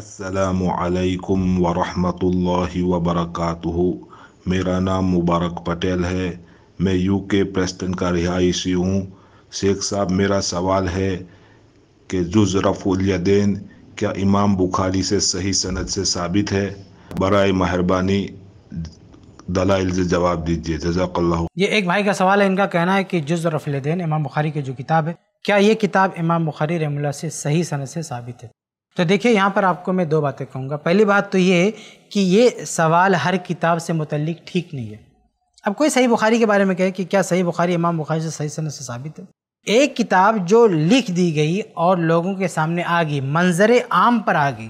السلام علیکم ورحمۃ اللہ وبرکاتہ میرا نام مبارک پٹیل ہے میں یو کے پریسٹن کا رہائشی ہوں شیخ صاحب میرا سوال ہے کہ جز رف الیدین دین کیا امام بخاری سے صحیح سند سے ثابت ہے برائے مہربانی دلائل سے جواب جزاک اللہ یہ ایک بھائی کا سوال ہے ان کا کہنا ہے کہ جز رف الیدین امام بخاری کے جو کتاب ہے کیا یہ کتاب امام بخاری رحم اللہ سے صحیح سند سے ثابت ہے تو دیکھیے یہاں پر آپ کو میں دو باتیں کہوں گا پہلی بات تو یہ ہے کہ یہ سوال ہر کتاب سے متعلق ٹھیک نہیں ہے اب کوئی صحیح بخاری کے بارے میں کہے کہ کیا صحیح بخاری امام بخاری سے صحیح صنعت سے ثابت ہے ایک کتاب جو لکھ دی گئی اور لوگوں کے سامنے آ گئی منظر عام پر آ گئی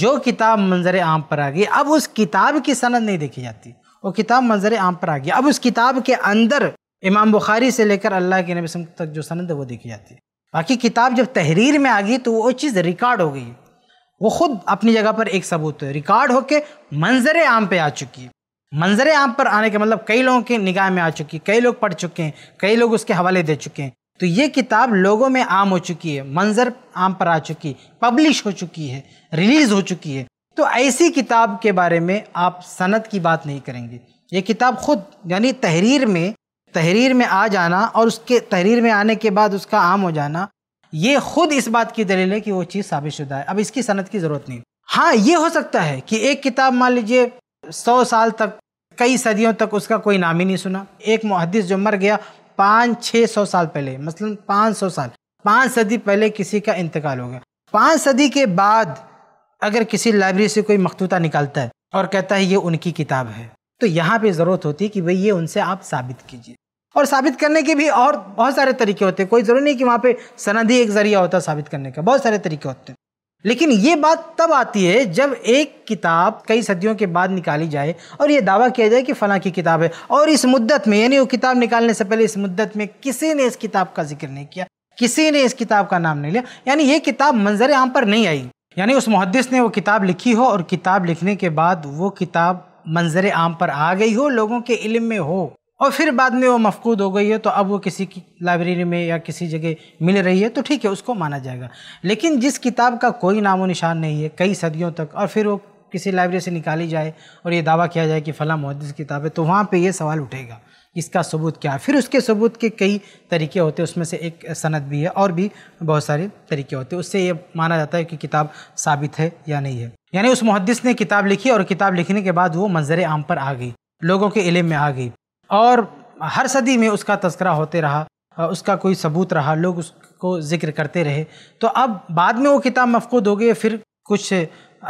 جو کتاب منظر عام پر آ گئی اب اس کتاب کی صنعت نہیں دیکھی جاتی وہ کتاب منظر عام پر آ گئی اب اس کتاب کے اندر امام بخاری سے لے کر اللہ کے نبی وسلم تک جو صنعت ہے وہ دیکھی جاتی ہے باقی کتاب جب تحریر میں آ گئی تو وہ چیز ریکارڈ ہو گئی وہ خود اپنی جگہ پر ایک ثبوت ہے ریکارڈ ہو کے منظر عام پہ آ چکی ہے منظر عام پر آنے کے مطلب کئی لوگوں کی نگاہ میں آ چکی ہے کئی لوگ پڑھ چکے ہیں کئی لوگ اس کے حوالے دے چکے ہیں تو یہ کتاب لوگوں میں عام ہو چکی ہے منظر عام پر آ چکی ہے پبلش ہو چکی ہے ریلیز ہو چکی ہے تو ایسی کتاب کے بارے میں آپ صنعت کی بات نہیں کریں گے یہ کتاب خود یعنی تحریر میں تحریر میں آ جانا اور اس کے تحریر میں آنے کے بعد اس کا عام ہو جانا یہ خود اس بات کی دلیل ہے کہ وہ چیز ثابت شدہ ہے اب اس کی صنعت کی ضرورت نہیں ہاں یہ ہو سکتا ہے کہ ایک کتاب مان لیجئے سو سال تک کئی صدیوں تک اس کا کوئی نام ہی نہیں سنا ایک محدث جو مر گیا پانچ چھ سو سال پہلے مثلا پانچ سو سال پانچ صدی پہلے کسی کا انتقال ہو گیا پانچ صدی کے بعد اگر کسی لائبریری سے کوئی مختوطہ نکالتا ہے اور کہتا ہے یہ ان کی کتاب ہے تو یہاں پہ ضرورت ہوتی ہے کہ بھئی یہ ان سے آپ ثابت کیجیے اور ثابت کرنے کے بھی اور بہت سارے طریقے ہوتے ہیں کوئی ضروری نہیں کہ وہاں پہ سندی ایک ذریعہ ہوتا ہے ثابت کرنے کا بہت سارے طریقے ہوتے ہیں لیکن یہ بات تب آتی ہے جب ایک کتاب کئی صدیوں کے بعد نکالی جائے اور یہ دعویٰ کیا جائے کہ فلاں کی کتاب ہے اور اس مدت میں یعنی وہ کتاب نکالنے سے پہلے اس مدت میں کسی نے اس کتاب کا ذکر نہیں کیا کسی نے اس کتاب کا نام نہیں لیا یعنی یہ کتاب منظر عام پر نہیں آئی یعنی اس محدث نے وہ کتاب لکھی ہو اور کتاب لکھنے کے بعد وہ کتاب منظر عام پر آ گئی ہو لوگوں کے علم میں ہو اور پھر بعد میں وہ مفقود ہو گئی ہے تو اب وہ کسی کی لائبریری میں یا کسی جگہ مل رہی ہے تو ٹھیک ہے اس کو مانا جائے گا لیکن جس کتاب کا کوئی نام و نشان نہیں ہے کئی صدیوں تک اور پھر وہ کسی لائبریری سے نکالی جائے اور یہ دعویٰ کیا جائے کہ فلاں محدث کتاب ہے تو وہاں پہ یہ سوال اٹھے گا اس کا ثبوت کیا ہے پھر اس کے ثبوت کے کئی طریقے ہوتے ہیں اس میں سے ایک سند بھی ہے اور بھی بہت سارے طریقے ہوتے ہیں اس سے یہ مانا جاتا ہے کہ کتاب ثابت ہے یا نہیں ہے یعنی اس محدث نے کتاب لکھی اور کتاب لکھنے کے بعد وہ منظر عام پر آ گئی لوگوں کے علم میں آ گئی اور ہر صدی میں اس کا تذکرہ ہوتے رہا اس کا کوئی ثبوت رہا لوگ اس کو ذکر کرتے رہے تو اب بعد میں وہ کتاب مفقود ہو گئی پھر کچھ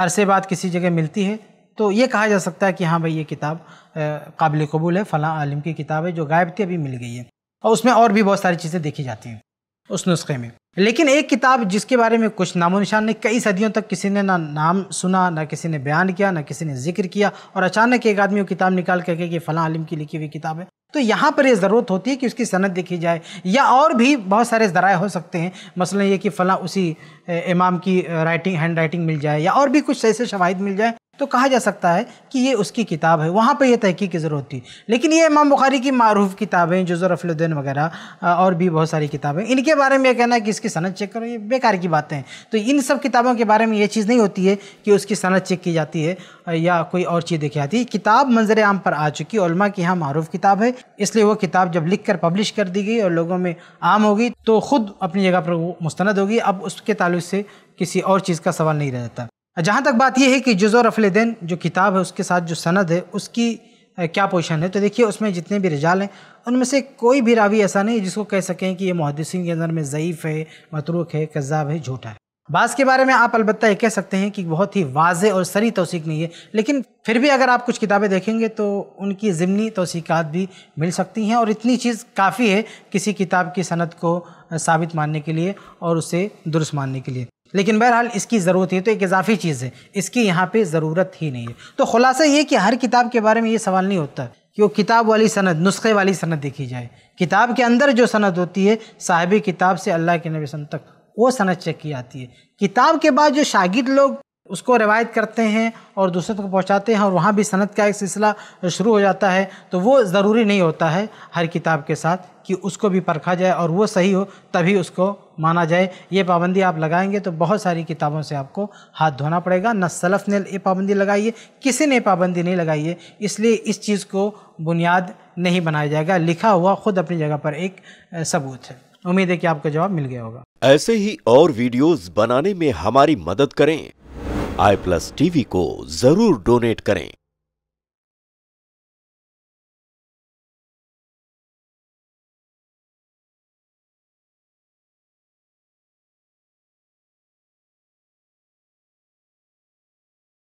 عرصے بعد کسی جگہ ملتی ہے تو یہ کہا جا سکتا ہے کہ ہاں بھائی یہ کتاب قابل قبول ہے فلاں عالم کی کتاب ہے جو غائب تھی ابھی مل گئی ہے اور اس میں اور بھی بہت ساری چیزیں دیکھی جاتی ہیں اس نسخے میں لیکن ایک کتاب جس کے بارے میں کچھ نام و نشان نے کئی صدیوں تک کسی نے نہ نام سنا نہ کسی نے بیان کیا نہ کسی نے ذکر کیا اور اچانک ایک آدمی وہ کتاب نکال کر کے کہ فلاں علم کی لکھی ہوئی کتاب ہے تو یہاں پر یہ ضرورت ہوتی ہے کہ اس کی صنعت دیکھی جائے یا اور بھی بہت سارے ذرائع ہو سکتے ہیں مثلا یہ کہ فلاں اسی امام کی رائٹنگ ہینڈ رائٹنگ مل جائے یا اور بھی کچھ ایسے شواہد مل جائے تو کہا جا سکتا ہے کہ یہ اس کی کتاب ہے وہاں پہ یہ تحقیق کی ضرورت تھی لیکن یہ امام بخاری کی معروف کتابیں جزو رفل الدین وغیرہ اور بھی بہت ساری کتابیں ان کے بارے میں یہ کہنا ہے کہ اس کی صنعت چیک کرو یہ بیکار کی باتیں ہیں تو ان سب کتابوں کے بارے میں یہ چیز نہیں ہوتی ہے کہ اس کی صنعت چیک کی جاتی ہے یا کوئی اور چیز دیکھی جاتی ہے کتاب منظر عام پر آ چکی علماء کی یہاں معروف کتاب ہے اس لیے وہ کتاب جب لکھ کر پبلش کر دی گئی اور لوگوں میں عام ہوگی تو خود اپنی جگہ پر وہ مستند ہوگی اب اس کے تعلق سے کسی اور چیز کا سوال نہیں رہ جاتا جہاں تک بات یہ ہے کہ جزو رفل دین جو کتاب ہے اس کے ساتھ جو سند ہے اس کی کیا پوزیشن ہے تو دیکھیے اس میں جتنے بھی رجال ہیں ان میں سے کوئی بھی راوی ایسا نہیں جس کو کہہ سکیں کہ یہ محدثین کے اندر میں ضعیف ہے متروک ہے کذاب ہے جھوٹا ہے بعض کے بارے میں آپ البتہ یہ کہہ سکتے ہیں کہ بہت ہی واضح اور سری توثیق نہیں ہے لیکن پھر بھی اگر آپ کچھ کتابیں دیکھیں گے تو ان کی ضمنی توثیقات بھی مل سکتی ہیں اور اتنی چیز کافی ہے کسی کتاب کی صنعت کو ثابت ماننے کے لیے اور اسے درست ماننے کے لیے لیکن بہرحال اس کی ضرورت ہے تو ایک اضافی چیز ہے اس کی یہاں پہ ضرورت ہی نہیں ہے تو خلاصہ یہ کہ ہر کتاب کے بارے میں یہ سوال نہیں ہوتا کہ وہ کتاب والی سند نسخے والی سند دیکھی جائے کتاب کے اندر جو سند ہوتی ہے صاحب کتاب سے اللہ کے نبی سن تک وہ سند چیک کی جاتی ہے کتاب کے بعد جو شاگرد لوگ اس کو روایت کرتے ہیں اور دوسرے تک پہنچاتے ہیں اور وہاں بھی صنعت کا ایک سلسلہ شروع ہو جاتا ہے تو وہ ضروری نہیں ہوتا ہے ہر کتاب کے ساتھ کہ اس کو بھی پرکھا جائے اور وہ صحیح ہو تبھی اس کو مانا جائے یہ پابندی آپ لگائیں گے تو بہت ساری کتابوں سے آپ کو ہاتھ دھونا پڑے گا نہ سلف نے یہ پابندی لگائی ہے کسی نے پابندی نہیں لگائی ہے اس لیے اس چیز کو بنیاد نہیں بنایا جائے گا لکھا ہوا خود اپنی جگہ پر ایک ثبوت ہے امید ہے کہ آپ کو جواب مل گیا ہوگا ایسے ہی اور ویڈیوز بنانے میں ہماری مدد کریں آئی پلس ٹی وی کو ضرور ڈونیٹ کریں